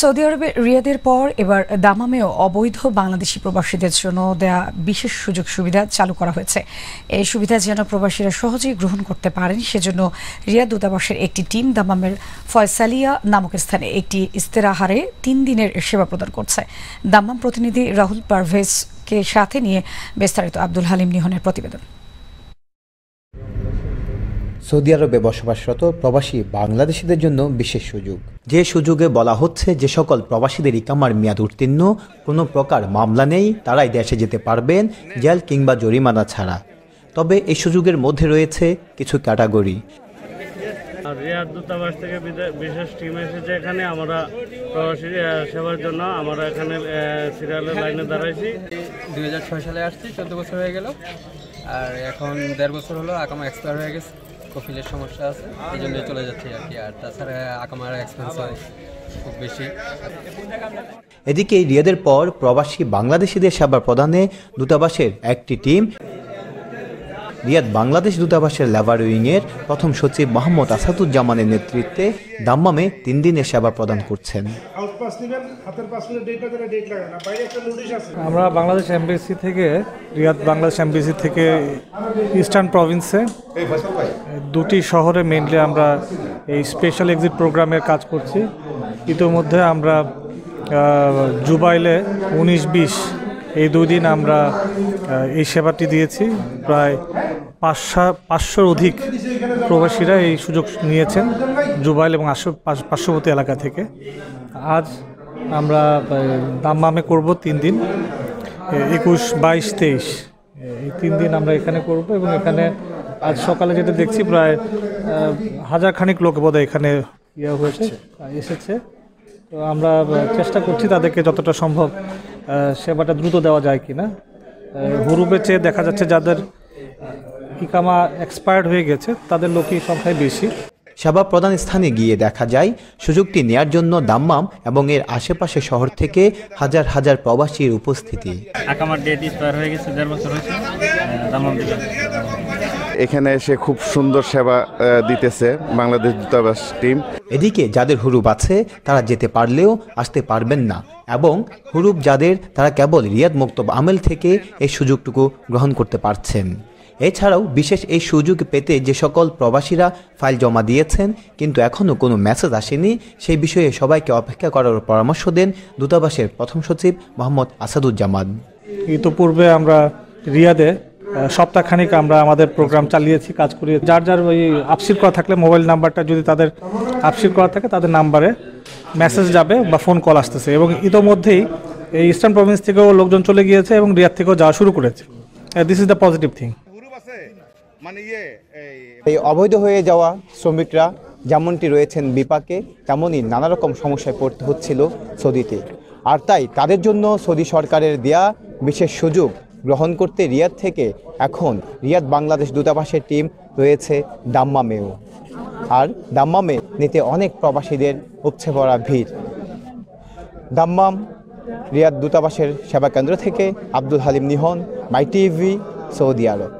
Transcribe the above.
Saudi আরবে রিয়াদের পর এবার দামামেও অবৈধ বাংলাদেশি প্রবাসীদের জন্য দেয়া বিশেষ সুযোগ সুবিধা চালু করা হয়েছে এই সুবিধা যেন প্রবাসীরা সহজেই গ্রহণ করতে পারেন সেজন্য রিয়াদ দূতাবাসের একটি টিম দামামের ফয়সালিয়া নামক স্থানে একটি ইস্তেরাহারে তিন দিনের সেবা প্রদান করছে দামাম প্রতিনিধি রাহুল পারভেজকে সাথে নিয়ে বিস্তারিত আব্দুল হালিম নিহনের প্রতিবেদন সৌদি আরবে বসবাসরত প্রবাসী বাংলাদেশিদের জন্য বিশেষ সুযোগ যে সুযোগে বলা হচ্ছে যে সকল প্রবাসীদের ইকামার মেয়াদ উত্তীর্ণ কোনো প্রকার মামলা নেই তারাই দেশে যেতে পারবেন জেল কিংবা জরিমানা ছাড়া তবে এই সুযোগের মধ্যে রয়েছে কিছু ক্যাটাগরি রিয়াদ দূতাবাস থেকে বিশেষ টিম এসেছে এখানে আমরা প্রবাসী সেবার জন্য আমরা এখানে সিরিয়ালের লাইনে দাঁড়াইছি দুই সালে আসছি চোদ্দ বছর হয়ে গেল আর এখন দেড় বছর হলো আকামা এক্সপায়ার হয়ে গেছে কফিলের সমস্যা আছে এই জন্যই চলে যাচ্ছে আর কি আর তাছাড়া আকামার এক্সপেন্স হয় খুব বেশি এদিকে রিয়াদের পর প্রবাসী বাংলাদেশিদের সেবা প্রদানে দূতাবাসের একটি টিম রিয়াদ বাংলাদেশ দূতাবাসের লেবার উইংয়ের প্রথম সচিব মোহাম্মদ আসাদুজ্জামানের নেতৃত্বে দাম্মামে তিন দিনের সেবা প্রদান করছেন আমরা বাংলাদেশ এমবিসি থেকে রিয়াদ বাংলাদেশ এমবিসি থেকে ইস্টার্ন প্রভিন্সে দুটি শহরে মেনলি আমরা এই স্পেশাল এক্সিট প্রোগ্রামের কাজ করছি ইতোমধ্যে আমরা জুবাইলে উনিশ বিশ এই দুই দিন আমরা এই সেবাটি দিয়েছি প্রায় পাঁচশোর অধিক প্রবাসীরা এই সুযোগ নিয়েছেন জুবাইল এবং আশ পার্শ্ববর্তী এলাকা থেকে আজ আমরা দাম্মামে করব তিন দিন একুশ বাইশ তেইশ এই তিন দিন আমরা এখানে করব এবং এখানে আজ সকালে যেটা দেখছি প্রায় হাজারখানিক লোক বোধ এখানে ইয়ে হয়েছে এসেছে তো আমরা চেষ্টা করছি তাদেরকে যতটা সম্ভব সেবাটা দ্রুত দেওয়া যায় কি না হুরুপে চেয়ে দেখা যাচ্ছে যাদের ইকামা এক্সপায়ার্ড হয়ে গেছে তাদের লোকই সংখ্যায় বেশি সেবা প্রদান স্থানে গিয়ে দেখা যায় সুযোগটি নেয়ার জন্য দাম্মাম এবং এর আশেপাশে শহর থেকে হাজার হাজার প্রবাসীর উপস্থিতি এখানে এসে খুব সুন্দর সেবা দিতেছে বাংলাদেশ দূতাবাস টিম এদিকে যাদের হুরুপ আছে তারা যেতে পারলেও আসতে পারবেন না এবং হুরুপ যাদের তারা কেবল রিয়াদ মুক্তব আমেল থেকে এই সুযোগটুকু গ্রহণ করতে পারছেন এছাড়াও বিশেষ এই সুযোগ পেতে যে সকল প্রবাসীরা ফাইল জমা দিয়েছেন কিন্তু এখনও কোনো মেসেজ আসেনি সেই বিষয়ে সবাইকে অপেক্ষা করার পরামর্শ দেন দূতাবাসের প্রথম সচিব মোহাম্মদ আসাদুজ্জামান ইতোপূর্বে আমরা রিয়াদে সপ্তাহখানিক আমরা আমাদের প্রোগ্রাম চালিয়েছি কাজ করি যার যার ওই আপসির করা থাকলে মোবাইল নাম্বারটা যদি তাদের আপসির করা থাকে তাদের নাম্বারে মেসেজ যাবে বা ফোন কল আসতেছে এবং ইতোমধ্যেই এই ইস্টার্ন প্রভিন্স থেকেও লোকজন চলে গিয়েছে এবং রিয়াদ থেকেও যাওয়া শুরু করেছে this is the positive thing মানে ইয়ে, এই অবৈধ হয়ে যাওয়া শ্রমিকরা যেমনটি রয়েছেন বিপাকে তেমনই নানা রকম সমস্যায় পড়তে হচ্ছিল সৌদিতে আর তাই তাদের জন্য সৌদি সরকারের দেয়া বিশেষ সুযোগ গ্রহণ করতে রিয়াদ থেকে এখন রিয়াদ বাংলাদেশ দূতাবাসের টিম রয়েছে দাম্মামেও আর দাম্মামে নিতে অনেক প্রবাসীদের উপছে পড়া ভিড় দাম্মাম রিয়াদ দূতাবাসের সেবা কেন্দ্র থেকে আব্দুল হালিম নিহন মাই টিভি সৌদি আরব